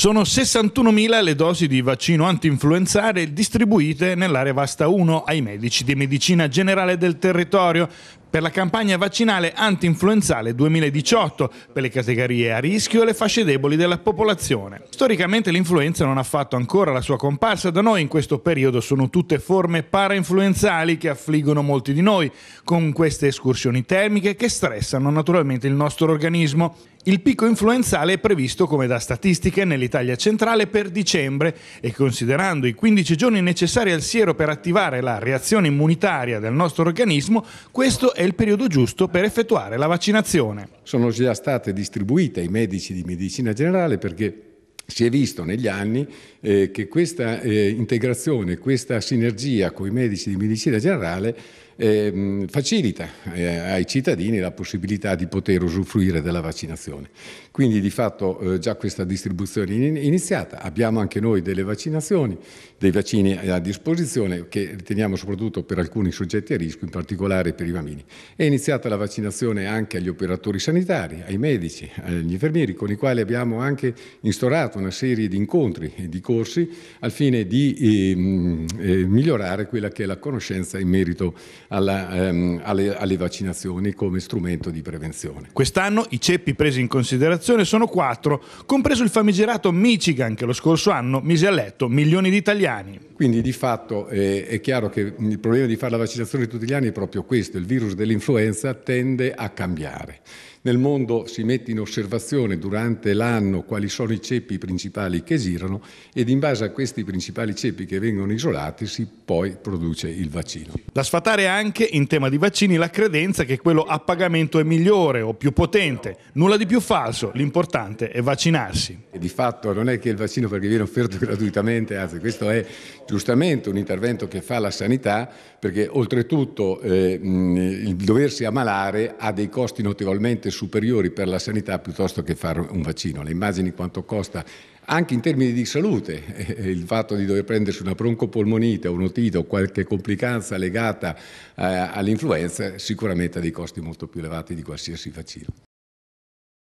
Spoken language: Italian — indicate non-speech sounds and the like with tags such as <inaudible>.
Sono 61.000 le dosi di vaccino anti-influenzare distribuite nell'area vasta 1 ai medici di medicina generale del territorio per la campagna vaccinale anti-influenzale 2018 per le categorie a rischio e le fasce deboli della popolazione. Storicamente l'influenza non ha fatto ancora la sua comparsa da noi, in questo periodo sono tutte forme parainfluenzali che affliggono molti di noi, con queste escursioni termiche che stressano naturalmente il nostro organismo. Il picco influenzale è previsto, come da statistiche, nell'Italia centrale per dicembre e considerando i 15 giorni necessari al siero per attivare la reazione immunitaria del nostro organismo, questo è è il periodo giusto per effettuare la vaccinazione. Sono già state distribuite ai medici di medicina generale perché si è visto negli anni eh, che questa eh, integrazione, questa sinergia con i medici di medicina generale eh, facilita eh, ai cittadini la possibilità di poter usufruire della vaccinazione. Quindi di fatto eh, già questa distribuzione è iniziata, abbiamo anche noi delle vaccinazioni, dei vaccini a disposizione che teniamo soprattutto per alcuni soggetti a rischio, in particolare per i bambini. È iniziata la vaccinazione anche agli operatori sanitari, ai medici, agli infermieri, con i quali abbiamo anche instaurato una serie di incontri e di corsi al fine di eh, eh, migliorare quella che è la conoscenza in merito alla, ehm, alle, alle, vaccinazioni come strumento di prevenzione. Quest'anno i ceppi presi in considerazione sono quattro, compreso il famigerato Michigan che lo scorso anno mise a letto milioni di italiani. Quindi di fatto eh, è chiaro che il problema di fare la vaccinazione tutti gli anni è proprio questo, il virus dell'influenza tende a cambiare. Nel mondo si mette in osservazione durante l'anno quali sono i ceppi principali che girano ed in base a questi principali ceppi che vengono isolati si poi produce il vaccino. Da sfatare anche anche in tema di vaccini la credenza che quello a pagamento è migliore o più potente. Nulla di più falso, l'importante è vaccinarsi. E di fatto non è che il vaccino perché viene offerto <laughs> gratuitamente, anzi questo è giustamente un intervento che fa la sanità perché oltretutto eh, il doversi ammalare ha dei costi notevolmente superiori per la sanità piuttosto che fare un vaccino. Le immagini quanto costa anche in termini di salute, eh, il fatto di dover prendersi una broncopolmonite, un'otite o qualche complicanza legata eh, all'influenza sicuramente ha dei costi molto più elevati di qualsiasi vaccino.